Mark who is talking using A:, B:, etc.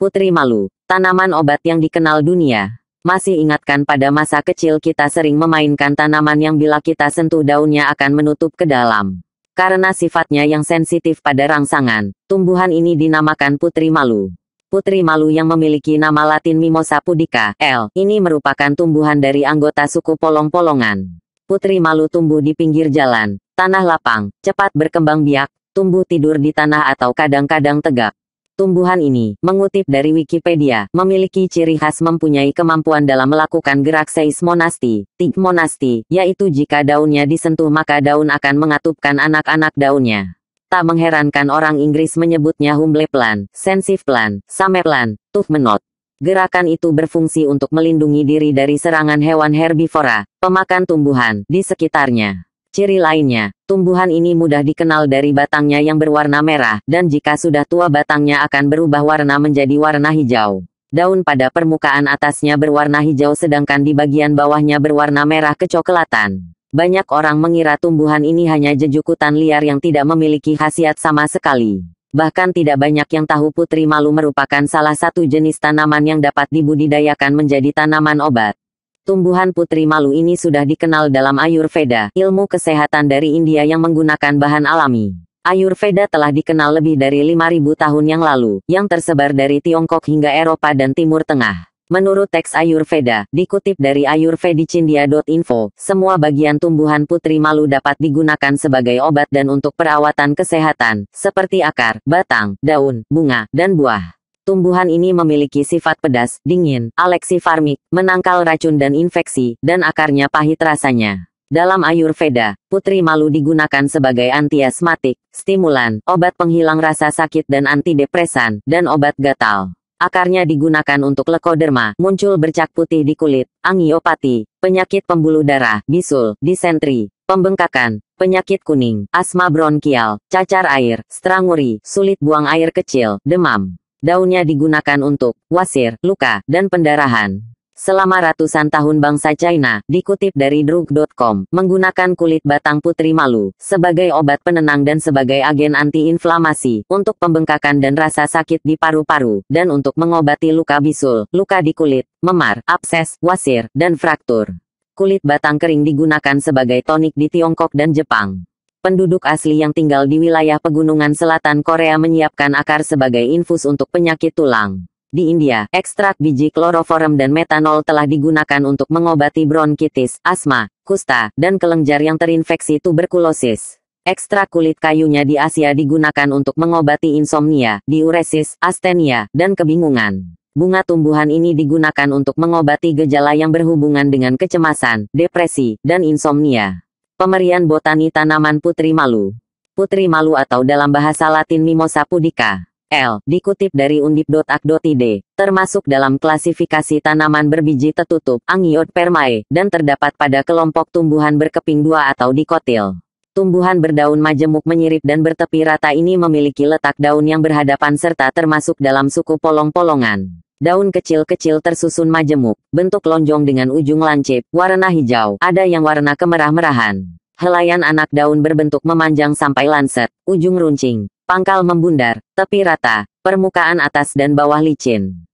A: Putri Malu, tanaman obat yang dikenal dunia. Masih ingatkan pada masa kecil kita sering memainkan tanaman yang bila kita sentuh daunnya akan menutup ke dalam. Karena sifatnya yang sensitif pada rangsangan, tumbuhan ini dinamakan putri malu. Putri malu yang memiliki nama latin Mimosa pudica, L, ini merupakan tumbuhan dari anggota suku polong-polongan. Putri malu tumbuh di pinggir jalan, tanah lapang, cepat berkembang biak, tumbuh tidur di tanah atau kadang-kadang tegak. Tumbuhan ini, mengutip dari Wikipedia, memiliki ciri khas mempunyai kemampuan dalam melakukan gerak seismonasti, tigmonasti, yaitu jika daunnya disentuh maka daun akan mengatupkan anak-anak daunnya. Tak mengherankan orang Inggris menyebutnya humble plan, sensitive plan, same plan, menot. Gerakan itu berfungsi untuk melindungi diri dari serangan hewan herbivora, pemakan tumbuhan, di sekitarnya. Ciri lainnya, tumbuhan ini mudah dikenal dari batangnya yang berwarna merah, dan jika sudah tua batangnya akan berubah warna menjadi warna hijau. Daun pada permukaan atasnya berwarna hijau sedangkan di bagian bawahnya berwarna merah kecoklatan. Banyak orang mengira tumbuhan ini hanya jejukutan liar yang tidak memiliki khasiat sama sekali. Bahkan tidak banyak yang tahu putri malu merupakan salah satu jenis tanaman yang dapat dibudidayakan menjadi tanaman obat. Tumbuhan putri malu ini sudah dikenal dalam Ayurveda, ilmu kesehatan dari India yang menggunakan bahan alami. Ayurveda telah dikenal lebih dari 5000 tahun yang lalu, yang tersebar dari Tiongkok hingga Eropa dan Timur Tengah. Menurut teks Ayurveda, dikutip dari ayurvedicindia.info, semua bagian tumbuhan putri malu dapat digunakan sebagai obat dan untuk perawatan kesehatan, seperti akar, batang, daun, bunga, dan buah. Tumbuhan ini memiliki sifat pedas, dingin, farmik, menangkal racun dan infeksi, dan akarnya pahit rasanya. Dalam Ayurveda, putri malu digunakan sebagai antiasmatik, stimulan, obat penghilang rasa sakit dan antidepresan, dan obat gatal. Akarnya digunakan untuk lekoderma, muncul bercak putih di kulit, angiopati, penyakit pembuluh darah, bisul, disentri, pembengkakan, penyakit kuning, asma bronkial, cacar air, stranguri, sulit buang air kecil, demam. Daunnya digunakan untuk wasir, luka, dan pendarahan. Selama ratusan tahun bangsa China, dikutip dari drug.com, menggunakan kulit batang putri malu sebagai obat penenang dan sebagai agen antiinflamasi untuk pembengkakan dan rasa sakit di paru-paru dan untuk mengobati luka bisul, luka di kulit, memar, abses, wasir, dan fraktur. Kulit batang kering digunakan sebagai tonik di Tiongkok dan Jepang. Penduduk asli yang tinggal di wilayah pegunungan selatan Korea menyiapkan akar sebagai infus untuk penyakit tulang. Di India, ekstrak biji kloroform dan metanol telah digunakan untuk mengobati bronkitis, asma, kusta, dan kelenjar yang terinfeksi tuberkulosis. Ekstrak kulit kayunya di Asia digunakan untuk mengobati insomnia, diuresis, astenia, dan kebingungan. Bunga tumbuhan ini digunakan untuk mengobati gejala yang berhubungan dengan kecemasan, depresi, dan insomnia. Pemerian botani tanaman Putri Malu. Putri Malu atau dalam bahasa Latin Mimosa pudica, L, dikutip dari undip.ac.id, termasuk dalam klasifikasi tanaman berbiji tertutup, angiot permae, dan terdapat pada kelompok tumbuhan berkeping dua atau dikotil. Tumbuhan berdaun majemuk menyirip dan bertepi rata ini memiliki letak daun yang berhadapan serta termasuk dalam suku polong-polongan. Daun kecil-kecil tersusun majemuk, bentuk lonjong dengan ujung lancip, warna hijau, ada yang warna kemerah-merahan. Helaian anak daun berbentuk memanjang sampai lancet, ujung runcing, pangkal membundar, tepi rata, permukaan atas dan bawah licin.